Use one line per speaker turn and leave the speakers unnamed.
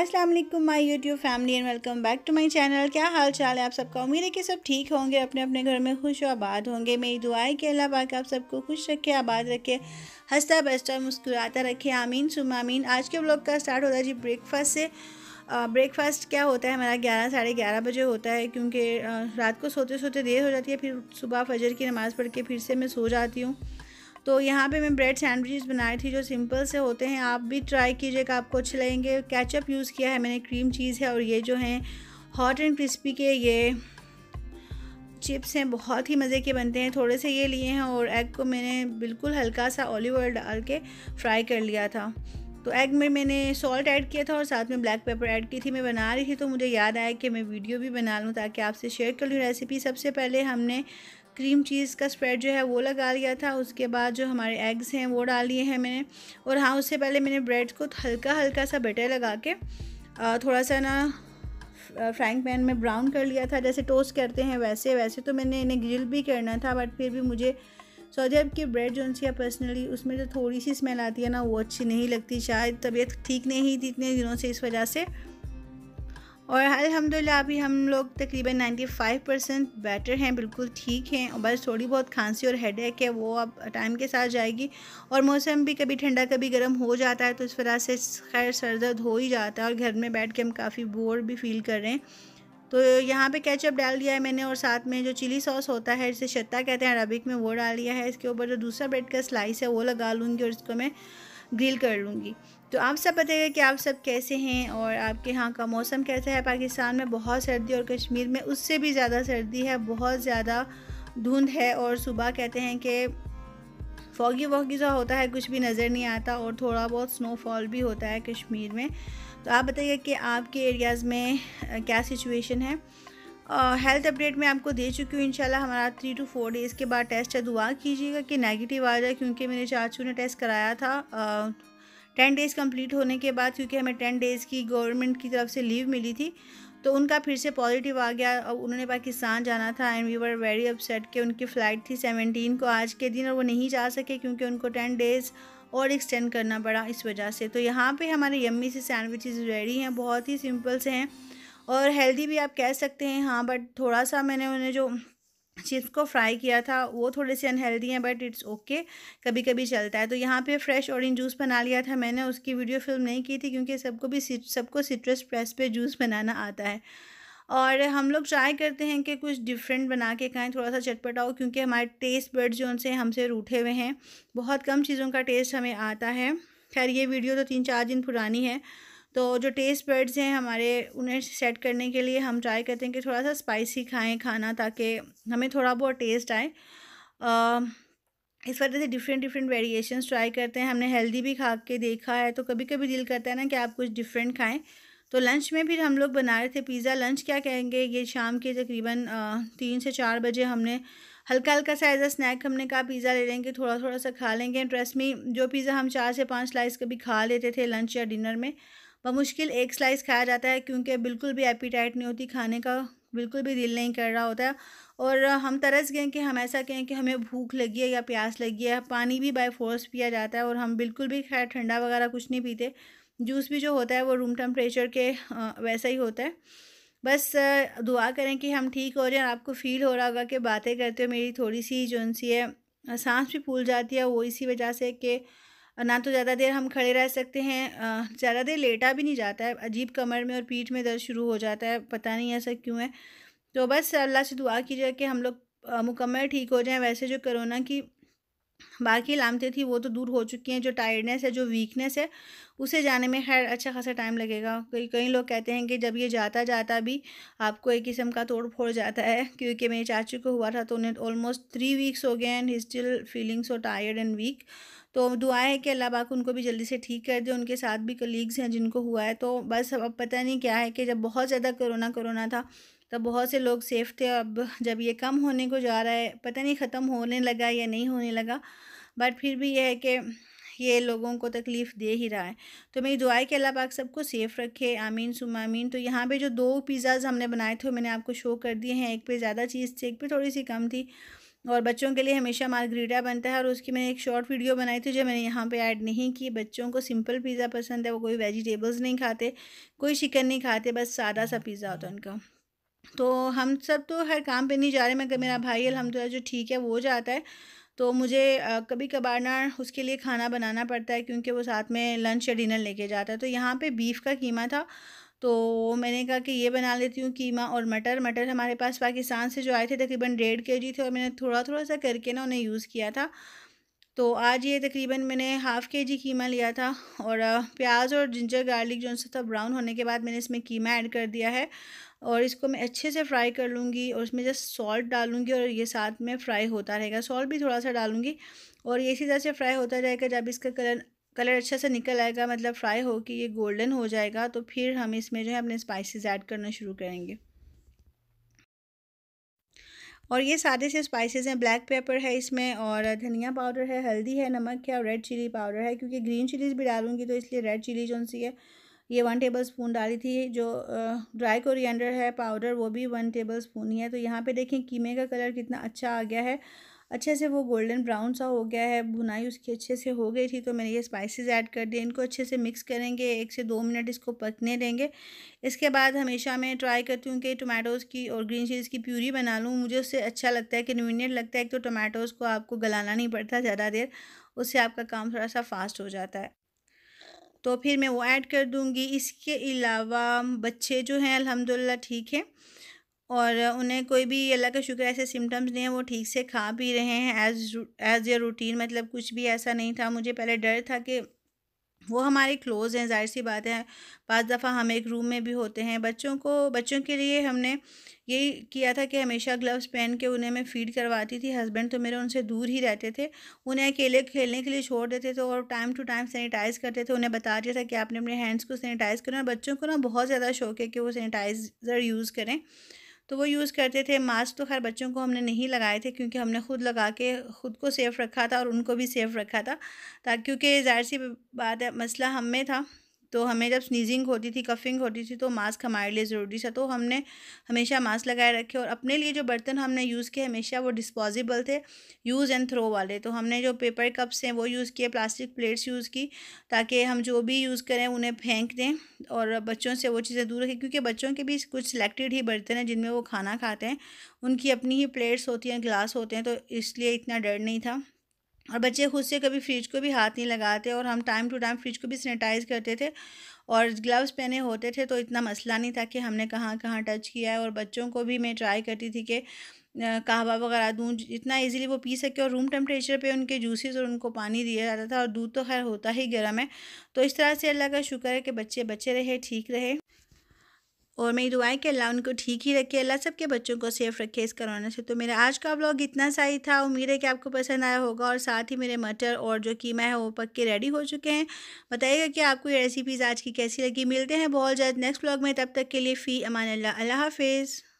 अस्सलाम वालेकुम my YouTube family and welcome back to my channel क्या हाल चाल है आप सबका उम्मीद है कि सब ठीक होंगे अपने अपने घर में खुश और आबाद होंगे मेरी दुआएं के अलावा अल्लाह पाक आप सबको खुश रखे आबाद रखे हंसता बसता मुस्कुराता रखे आमीन सुम आमीन आज के ब्लॉग का स्टार्ट होता है जी ब्रेकफास्ट से ब्रेकफास्ट क्या होता है हमारा ग्यारह साढ़े ग्यारह बजे होता है क्योंकि रात को सोते सोते देर हो जाती है फिर सुबह फजर की नमाज़ पढ़ के फिर से मैं सो जाती हूँ तो यहाँ पे मैं ब्रेड सैंडविचेस बनाई थी जो सिंपल से होते हैं आप भी ट्राई कीजिएगा आपको अच्छे लगेंगे कैचअप यूज़ किया है मैंने क्रीम चीज़ है और ये जो हैं हॉट एंड क्रिस्पी के ये चिप्स हैं बहुत ही मज़े के बनते हैं थोड़े से ये लिए हैं और एग को मैंने बिल्कुल हल्का सा ऑलिव ऑयल डाल के फ्राई कर लिया था तो एग में मैंने सॉल्ट ऐड किया था और साथ में ब्लैक पेपर ऐड की थी मैं बना रही थी तो मुझे याद आया कि मैं वीडियो भी बना लूँ ताकि आपसे शेयर कर लूँ रेसिपी सबसे पहले हमने क्रीम चीज़ का स्प्रेड जो है वो लगा लिया था उसके बाद जो हमारे एग्स हैं वो डाल लिए हैं मैंने और हाँ उससे पहले मैंने ब्रेड को हल्का हल्का सा बेटर लगा के थोड़ा सा ना फ्राइंग पैन में ब्राउन कर लिया था जैसे टोस्ट करते हैं वैसे वैसे तो मैंने इन्हें ग्रिल भी करना था बट फिर भी मुझे सऊदी अरब की ब्रेड जो है पर्सनली उसमें जो थोड़ी सी स्मेल आती है ना वो अच्छी नहीं लगती शायद तबीयत ठीक नहीं थी इतने दिनों से इस वजह से और अल्हम्दुलिल्लाह अभी हम लोग तकरीबन 95 परसेंट बेटर हैं बिल्कुल ठीक हैं और बस थोड़ी बहुत खांसी और हेड है वो अब टाइम के साथ जाएगी और मौसम भी कभी ठंडा कभी गर्म हो जाता है तो इस वजह से खैर सर दर्द हो ही जाता है और घर में बैठ के हम काफ़ी बोर भी फील कर रहे हैं तो यहाँ पे केचप डाल दिया है मैंने और साथ में जो चिली सॉस होता है जिसे शत्ता कहते हैं अरबिक में वो डाल दिया है इसके ऊपर जो दूसरा ब्रेड का स्लाइस है वो लगा लूँगी और इसको मैं ग्रिल कर लूँगी तो आप सब बताइए कि आप सब कैसे हैं और आपके यहाँ का मौसम कैसा है पाकिस्तान में बहुत सर्दी और कश्मीर में उससे भी ज़्यादा सर्दी है बहुत ज़्यादा धुंध है और सुबह कहते हैं कि फॉगी वॉगी सा होता है कुछ भी नज़र नहीं आता और थोड़ा बहुत स्नोफॉल भी होता है कश्मीर में तो आप बताइए कि आपके एरियाज़ में क्या सिचुएशन है हेल्थ अपडेट मैं आपको दे चुकी हूँ इनशाला हमारा थ्री टू फोर डेज़ के बाद टेस्ट है दुआ कीजिएगा कि नेगेटिव आ जाए क्योंकि मेरे चाचू ने टेस्ट कराया था टेन डेज़ कंप्लीट होने के बाद क्योंकि हमें टेन डेज़ की गवर्नमेंट की तरफ से लीव मिली थी तो उनका फिर से पॉजिटिव आ गया और उन्होंने पाकिस्तान जाना था and we were very upset कि उनकी फ़्लाइट थी सेवनटीन को आज के दिन और वो नहीं जा सके क्योंकि उनको टेन डेज़ और एक्सटेंड करना पड़ा इस वजह से तो यहाँ पे हमारे यम्मी से सैंडविचेस रेडी हैं बहुत ही सिंपल से हैं और हेल्दी भी आप कह सकते हैं हाँ बट थोड़ा सा मैंने उन्हें जो चिप्स को फ्राई किया था वो थोड़े से अनहेल्दी हैं बट इट्स ओके कभी कभी चलता है तो यहाँ पे फ्रेश ऑरेंज जूस बना लिया था मैंने उसकी वीडियो फिल्म नहीं की थी क्योंकि सबको भी सबको सिट्रस प्रेस पे जूस बनाना आता है और हम लोग ट्राई करते हैं कि कुछ डिफरेंट बना के खाएं थोड़ा सा चटपटा हो क्योंकि हमारे टेस्ट बर्ड जो उनसे हमसे रूठे हुए हैं बहुत कम चीज़ों का टेस्ट हमें आता है खैर ये वीडियो तो तीन चार दिन पुरानी है तो जो टेस्ट बर्ड्स हैं हमारे उन्हें सेट करने के लिए हम ट्राई करते हैं कि थोड़ा सा स्पाइसी खाएं खाना ताकि हमें थोड़ा बहुत टेस्ट आए इस वजह से डिफरेंट डिफरेंट वेरिएशंस ट्राई करते हैं हमने हेल्दी भी खा के देखा है तो कभी कभी दिल करता है ना कि आप कुछ डिफरेंट खाएँ तो लंच में फिर हम लोग बना रहे थे पिज़्ज़ा लंच क्या कहेंगे ये शाम के तकरीबन तीन से चार बजे हमने हल्का हल्का सा एज अ स्नैक हमने कहा पिज़्ज़ा ले लेंगे थोड़ा थोड़ा सा खा लेंगे ट्रस्ट में जो पिज़्ज़ा हम चार से पाँच स्लाइस कभी खा लेते थे लंच या डिनर में बमुश्किल एक स्लाइस खाया जाता है क्योंकि बिल्कुल भी एपीटाइट नहीं होती खाने का बिल्कुल भी दिल नहीं कर रहा होता है और हम तरस गए कि हम ऐसा कहें कि हमें भूख लगी है या प्यास लगी है पानी भी बाय फोर्स पिया जाता है और हम बिल्कुल भी खैर ठंडा वगैरह कुछ नहीं पीते जूस भी जो होता है वो रूम टेम्परेचर के वैसा ही होता है बस दुआ करें कि हम ठीक हो जाए आपको फील हो रहा होगा कि बातें करते हो मेरी थोड़ी सी जो सी है सांस भी फूल जाती है वो इसी वजह से कि ना तो ज़्यादा देर हम खड़े रह सकते हैं ज़्यादा देर लेटा भी नहीं जाता है अजीब कमर में और पीठ में दर्द शुरू हो जाता है पता नहीं ऐसा क्यों है तो बस अल्लाह से दुआ कीजिए कि हम लोग मुकम्मल ठीक हो जाएं वैसे जो करोना की बाकी लामतें थी वो तो दूर हो चुकी हैं जो टायर्डनेस है जो वीकनेस है उसे जाने में खैर अच्छा खासा टाइम लगेगा कई कई लोग कहते हैं कि जब ये जाता जाता भी आपको एक किस्म का तोड़ फोड़ जाता है क्योंकि मेरे चाची को हुआ था तो उन्हें ऑलमोस्ट थ्री वीक्स हो गए एंड ही स्टिल फीलिंग्स और टायर्ड एंड वीक तो दुआ है कि अल्लाह पाक उनको भी जल्दी से ठीक कर दे उनके साथ भी कलीग्स हैं जिनको हुआ है तो बस अब पता नहीं क्या है कि जब बहुत ज़्यादा कोरोना कोरोना था तब बहुत से लोग सेफ़ थे अब जब ये कम होने को जा रहा है पता नहीं ख़त्म होने लगा या नहीं होने लगा बट फिर भी यह है कि ये लोगों को तकलीफ़ दे ही रहा है तो मेरी दुआ है कि अल्लाह पाक सबको सेफ़ रखे आमीन सुम आमीन तो यहाँ पे जो दो पिज़्ज़ाज़ हमने बनाए थे मैंने आपको शो कर दिए हैं एक पे ज़्यादा चीज़ थी एक पे थोड़ी सी कम थी और बच्चों के लिए हमेशा मार्गरीटा बनता है और उसकी मैंने एक शॉर्ट वीडियो बनाई थी जो मैंने यहाँ पे ऐड नहीं की बच्चों को सिंपल पिज़्ज़ा पसंद है वो कोई वेजिटेबल्स नहीं खाते कोई चिकन नहीं खाते बस सादा सा पिज़्ज़ा होता है उनका तो हम सब तो हर काम पे नहीं जा रहे मैं मेरा भाई अलहमदिल्ला जो ठीक है वो जाता है तो मुझे कभी कभार ना उसके लिए खाना बनाना पड़ता है क्योंकि वो साथ में लंच या डिनर लेके जाता है तो यहाँ पे बीफ का कीमा था तो मैंने कहा कि ये बना लेती हूँ कीमा और मटर मटर हमारे पास पाकिस्तान से जो आए थे तकरीबन डेढ़ के जी थे और मैंने थोड़ा थोड़ा सा करके ना उन्हें यूज़ किया था तो आज ये तकरीबन मैंने हाफ़ के जी कीमा लिया था और प्याज और जिंजर गार्लिक जो सा था ब्राउन होने के बाद मैंने इसमें कीमा ऐड कर दिया है और इसको मैं अच्छे से फ्राई कर लूँगी और इसमें जस्ट सॉल्ट डालूँगी और ये साथ में फ्राई होता रहेगा सॉल्ट भी थोड़ा सा डालूँगी और ये इसी तरह से फ्राई होता जाएगा जब इसका कलर कलर अच्छा से निकल आएगा मतलब फ्राई हो के ये गोल्डन हो जाएगा तो फिर हम इसमें जो है अपने स्पाइसेस ऐड करना शुरू करेंगे और ये सारे से स्पाइसेस हैं ब्लैक पेपर है इसमें और धनिया पाउडर है हल्दी है नमक है और रेड चिली पाउडर है क्योंकि ग्रीन चिलीज़ भी डालूंगी तो इसलिए रेड चिली जो सी है ये वन टेबल स्पून डाली थी जो ड्राई कोरिएंडर है पाउडर वो भी वन टेबल स्पून ही है तो यहाँ पे देखें कीमे का कलर कितना अच्छा आ गया है अच्छे से वो गोल्डन ब्राउन सा हो गया है भुनाई उसकी अच्छे से हो गई थी तो मैंने ये स्पाइसेस ऐड कर दिए इनको अच्छे से मिक्स करेंगे एक से दो मिनट इसको पकने देंगे इसके बाद हमेशा मैं ट्राई करती हूँ कि टोमेटोज़ की और ग्रीन चीज़ की प्यूरी बना लूँ मुझे उससे अच्छा लगता है कन्वीनियंट लगता है एक तो टोमेटोज़ को आपको गलाना नहीं पड़ता ज़्यादा देर उससे आपका काम थोड़ा सा फास्ट हो जाता है तो फिर मैं वो ऐड कर दूँगी इसके अलावा बच्चे जो हैं अलहमदिल्ला ठीक है और उन्हें कोई भी अल्लाह का शुक्र ऐसे सिम्टम्स नहीं है वो ठीक से खा पी रहे हैं एज एज़ ए रूटीन मतलब कुछ भी ऐसा नहीं था मुझे पहले डर था कि वो हमारे क्लोज़ हैं जाहिर सी बात है पांच दफ़ा हम एक रूम में भी होते हैं बच्चों को बच्चों के लिए हमने यही किया था कि हमेशा ग्लव्स पहन के उन्हें मैं फीड करवाती थी हस्बैंड तो मेरे उनसे दूर ही रहते थे उन्हें अकेले खेलने के लिए छोड़ देते थे और टाइम टू टाइम सैनिटाइज़ करते थे उन्हें बता दिया था कि आपने अपने हैंड्स को सैनिटाइज़ करें और बच्चों को ना बहुत ज़्यादा शौक है कि वो सैनिटाइज़र यूज़ करें तो वो यूज़ करते थे मास्क तो खैर बच्चों को हमने नहीं लगाए थे क्योंकि हमने खुद लगा के ख़ुद को सेफ़ रखा था और उनको भी सेफ़ रखा था ताकि क्योंकि ज़ाहिर सी बात है मसला हम में था तो हमें जब स्नीजिंग होती थी कफिंग होती थी तो मास्क हमारे लिए ज़रूरी था तो हमने हमेशा मास्क लगाए रखे और अपने लिए जो बर्तन हमने यूज़ किए हमेशा वो डिस्पोजिबल थे यूज़ एंड थ्रो वाले तो हमने जो पेपर कप्स हैं वो यूज़ किए प्लास्टिक प्लेट्स यूज़ की ताकि हम जो भी यूज़ करें उन्हें फेंक दें और बच्चों से वो चीज़ें दूर रखें क्योंकि बच्चों के भी कुछ सिलेक्टेड ही बर्तन हैं जिनमें वो खाना खाते हैं उनकी अपनी ही प्लेट्स होती हैं ग्लास होते हैं तो इसलिए इतना डर नहीं था और बच्चे खुद से कभी फ्रिज को भी हाथ नहीं लगाते और हम टाइम टू टाइम फ्रिज को भी सैनिटाइज़ करते थे और ग्लव्स पहने होते थे तो इतना मसला नहीं था कि हमने कहाँ कहाँ टच किया है और बच्चों को भी मैं ट्राई करती थी कि कहवा वगैरह दूँ इतना इजीली वो पी सके और रूम टेम्परेचर पे उनके जूसेस और उनको पानी दिया जाता था और दूध तो खैर होता ही गर्म है तो इस तरह से अल्लाह का शुक्र है कि बच्चे बच्चे रहे ठीक रहे और मेरी दुआएं कि अल्लाह उनको ठीक ही रखे अल्लाह सबके बच्चों को सेफ रखे इस कोरोना से तो मेरा आज का ब्लॉग इतना सा ही था उम्मीद है कि आपको पसंद आया होगा और साथ ही मेरे मटर और जो कीमा है वो पक के रेडी हो चुके हैं बताइएगा कि आपको ये रेसिपीज़ आज की कैसी लगी मिलते हैं बहुत जल्द नेक्स्ट ब्लॉग में तब तक के लिए फ़ी अमान अल्लाह हाफिज़